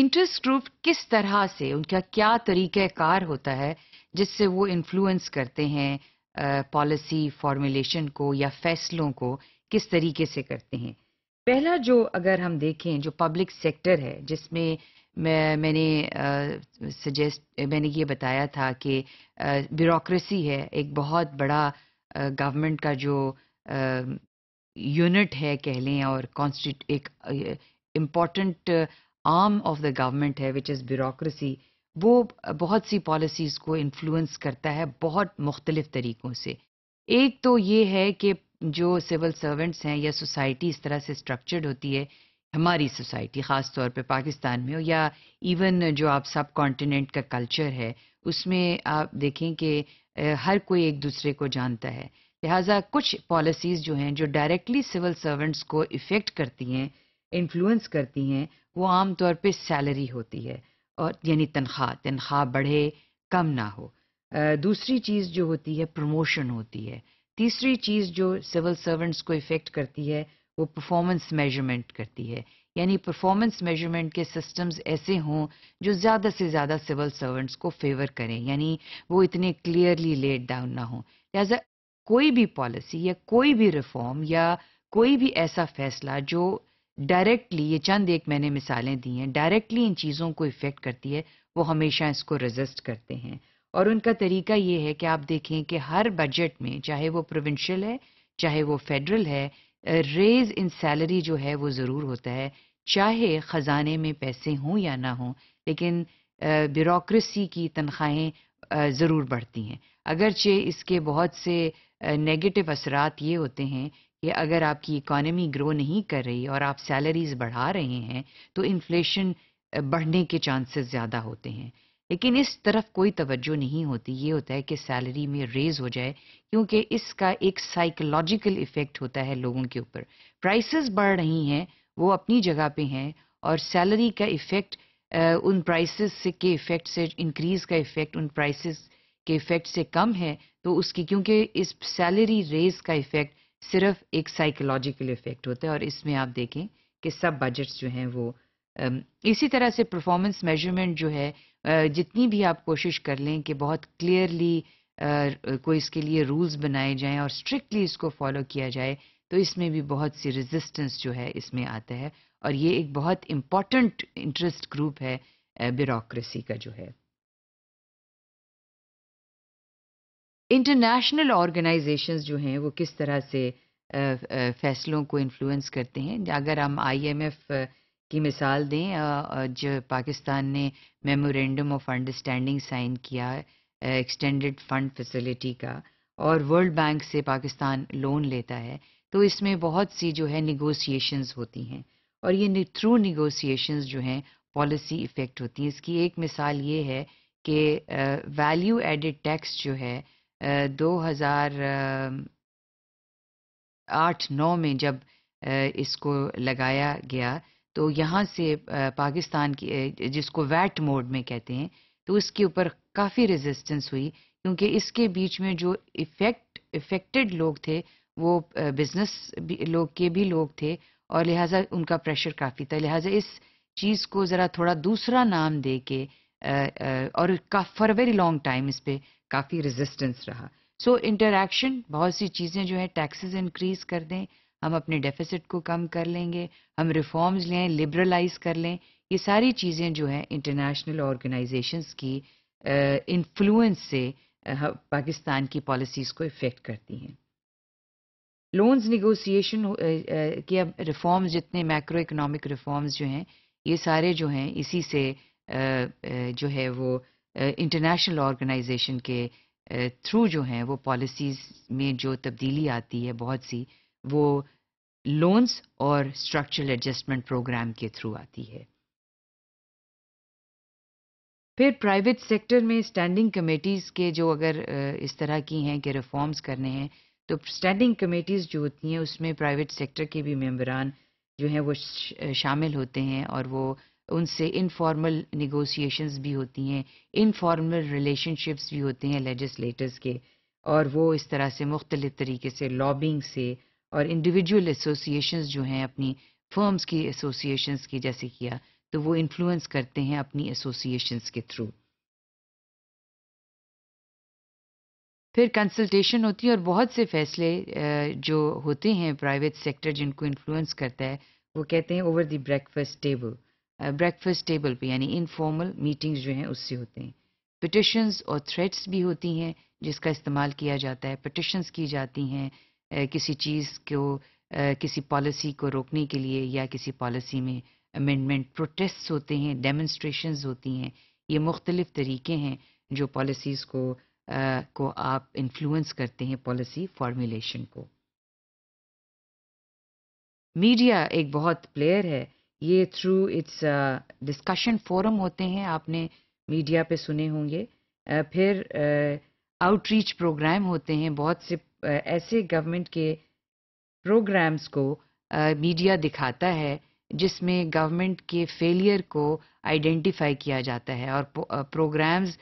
Interest group किस तरह से उनका क्या तरीक़ाकार होता है जिससे वो इन्फ्लुएंस करते हैं पॉलिसी फॉर्मुलेशन को या फैसलों को किस तरीके से करते हैं पहला जो अगर हम देखें जो पब्लिक सेक्टर है जिसमें मैं मैंने सजेस्ट मैंने ये बताया था कि ब्यूरोसी है एक बहुत बड़ा गवर्नमेंट का जो यूनिट है कह लें और कॉन्स्टिट एक important arm of the government है विच इज़ ब्यूरोसी वो बहुत सी पॉलिसीज़ को इन्फ्लुएंस करता है बहुत मुख्तलिफ तरीक़ों से एक तो ये है कि जो सिविल सर्वेंट्स हैं या सोसाइटी इस तरह से स्ट्रक्चर्ड होती है हमारी सोसाइटी ख़ास तौर पे पाकिस्तान में हो या इवन जो आप सब कॉन्टिनेंट का कल्चर है उसमें आप देखें कि हर कोई एक दूसरे को जानता है लिहाजा कुछ पॉलिसीज़ जो हैं जो डायरेक्टली सिविल सर्वेंट्स को इफ़ेक्ट करती हैं इन्फ्लुएंस करती हैं वो आम तौर पे सैलरी होती है और यानी तनख्वाह तनख्वाह बढ़े कम ना हो दूसरी चीज़ जो होती है प्रमोशन होती है तीसरी चीज़ जो सिविल सर्वेंट्स को इफ़ेक्ट करती है वो परफॉर्मेंस मेजरमेंट करती है यानी परफॉर्मेंस मेजरमेंट के सिस्टम्स ऐसे हों जो ज़्यादा से ज़्यादा सिविल सर्वेंट्स को फेवर करें यानी वो इतने क्लियरली लेट डाउन ना हों लिहाजा कोई भी पॉलिसी या कोई भी रिफॉर्म या कोई भी ऐसा फैसला जो डायरेक्टली ये चंद एक मैंने मिसालें दी हैं डायरेक्टली इन चीज़ों को इफ़ेक्ट करती है वो हमेशा इसको रजिस्ट करते हैं और उनका तरीका ये है कि आप देखें कि हर बजट में चाहे वो प्रोविंशियल है चाहे वो फेडरल है रेज इन सैलरी जो है वो ज़रूर होता है चाहे ख़जाने में पैसे हों या ना हों लेकिन ब्यूरोसी की तनख्वाहें ज़रूर बढ़ती हैं अगरचे इसके बहुत से नेगेटिव असरात ये होते हैं कि अगर आपकी इकोनॉमी ग्रो नहीं कर रही और आप सैलरीज बढ़ा रहे हैं तो इन्फ्लेशन बढ़ने के चांसेस ज़्यादा होते हैं लेकिन इस तरफ कोई तवज्जो नहीं होती ये होता है कि सैलरी में रेज हो जाए क्योंकि इसका एक साइकोलॉजिकल इफ़ेक्ट होता है लोगों के ऊपर प्राइसेस बढ़ रही हैं वो अपनी जगह पे हैं और सैलरी का इफ़ेक्ट उन प्राइसेस से के इफ़ेक्ट से इंक्रीज़ का इफ़ेक्ट उन प्राइसेस के इफ़ेक्ट से कम है तो उसकी क्योंकि इस सैलरी रेज का इफ़ेक्ट सिर्फ एक साइकोलॉजिकल इफेक्ट होता है और इसमें आप देखें कि सब बजट्स जो हैं वो इसी तरह से परफॉर्मेंस मेजरमेंट जो है जितनी भी आप कोशिश कर लें कि बहुत क्लियरली कोई इसके लिए रूल्स बनाए जाएं और स्ट्रिक्टली इसको फॉलो किया जाए तो इसमें भी बहुत सी रेजिस्टेंस जो है इसमें आता है और ये एक बहुत इम्पॉर्टेंट इंटरेस्ट ग्रुप है ब्यूरोसी का जो है इंटरनेशनल ऑर्गेनाइजेशंस जो हैं वो किस तरह से फैसलों को इन्फ्लुएंस करते हैं अगर हम आईएमएफ की मिसाल दें जो पाकिस्तान ने मेमोरेंडम ऑफ अंडरस्टैंडिंग साइन किया एक्सटेंडेड फंड फैसिलिटी का और वर्ल्ड बैंक से पाकिस्तान लोन लेता है तो इसमें बहुत सी जो है निगोसिएशंस होती हैं और ये थ्रू निगोसिएशंस जो हैं पॉलिसी इफ़ेक्ट होती हैं इसकी एक मिसाल ये है कि वैल्यू एडिड टैक्स जो है दो हज़ार आठ नौ में जब इसको लगाया गया तो यहाँ से पाकिस्तान की जिसको वैट मोड में कहते हैं तो इसके ऊपर काफ़ी रेजिस्टेंस हुई क्योंकि इसके बीच में जो इफेक्ट इफेक्टेड लोग थे वो बिजनेस लोग के भी लोग थे और लिहाजा उनका प्रेशर काफ़ी था लिहाजा इस चीज़ को ज़रा थोड़ा दूसरा नाम दे के और for a very long time इस पर काफ़ी रेजिस्टेंस रहा सो so, बहुत सी चीज़ें जो है टैक्सेस इंक्रीज कर दें हम अपने डेफिसिट को कम कर लेंगे हम रिफॉर्म्स लें लिबरलाइज कर लें ये सारी चीज़ें जो हैं इंटरनेशनल ऑर्गेनाइजेशंस की इन्फ्लुएंस से पाकिस्तान की पॉलिसीज़ को इफ़ेक्ट करती हैं लोन्स निगोसिएशन के अब रिफॉर्म्स जितने मैक्रो इकोनॉमिक रिफॉर्म्स जो हैं ये सारे जो हैं इसी से जो है वो इंटरनेशनल ऑर्गेनाइजेशन के थ्रू जो हैं वो पॉलिसीज़ में जो तब्दीली आती है बहुत सी वो लोन्स और स्ट्रक्चरल एडजस्टमेंट प्रोग्राम के थ्रू आती है फिर प्राइवेट सेक्टर में स्टैंडिंग कमेटीज़ के जो अगर इस तरह की हैं कि रिफॉर्म्स करने हैं तो स्टैंडिंग कमेटीज़ जो होती हैं उसमें प्राइवेट सेक्टर के भी मेम्बरान जो हैं वो शामिल होते हैं और वो उनसे इनफॉर्मल निगोसिएशंस भी होती हैं इनफॉर्मल रिलेशनशिप्स भी होते हैं लेजिस्लेटर्स के और वो इस तरह से मुख्तलिफ तरीके से लॉबिंग से और इंडिविजुअल एसोसिएशंस जो हैं अपनी फर्म्स की एसोसिएशंस की जैसे किया तो वो इन्फ्लुएंस करते हैं अपनी एसोसिएशंस के थ्रू फिर कंसल्टेशन होती है और बहुत से फैसले जो होते हैं प्राइवेट सेक्टर जिनको इन्फ्लुएंस करता है वो कहते हैं over the breakfast table breakfast table पे यानी इनफॉर्मल मीटिंग्स जो हैं उससे होते हैं पटिशन्स और थ्रेट्स भी होती हैं जिसका इस्तेमाल किया जाता है पटिशन्स की जाती हैं किसी चीज़ को किसी पॉलिसी को रोकने के लिए या किसी पॉलिसी में अमेंडमेंट प्रोटेस्ट होते हैं डेमोन्स्ट्रेशन होती हैं ये मुख्तलिफ तरीके हैं जो पॉलिसीज़ को आ, को आप इन्फ्लुएंस करते हैं पॉलिसी फार्मूलेशन को मीडिया एक बहुत प्लेयर है ये थ्रू इट्स डिस्कशन फोरम होते हैं आपने मीडिया पे सुने होंगे फिर आउटरीच प्रोग्राम होते हैं बहुत से ऐसे गवर्नमेंट के प्रोग्राम्स को मीडिया दिखाता है जिसमें गवर्नमेंट के फेलियर को आइडेंटिफाई किया जाता है और प्रोग्राम्स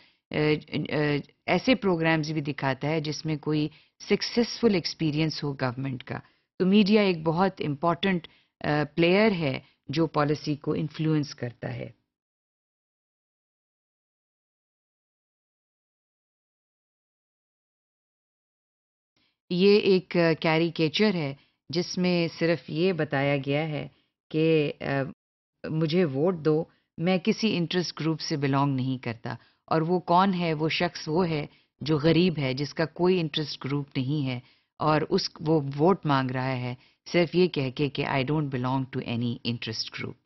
ऐसे प्रोग्राम्स भी दिखाता है जिसमें कोई सक्सेसफुल एक्सपीरियंस हो गवर्नमेंट का तो मीडिया एक बहुत इम्पॉर्टेंट प्लेयर है जो पॉलिसी को इन्फ्लुएंस करता है ये एक कैरिकेचर है जिसमें सिर्फ ये बताया गया है कि मुझे वोट दो मैं किसी इंटरेस्ट ग्रुप से बिलोंग नहीं करता और वो कौन है वो शख्स वो है जो गरीब है जिसका कोई इंटरेस्ट ग्रुप नहीं है और उस वो वोट मांग रहा है Sirf ye keh ke I don't belong to any interest group.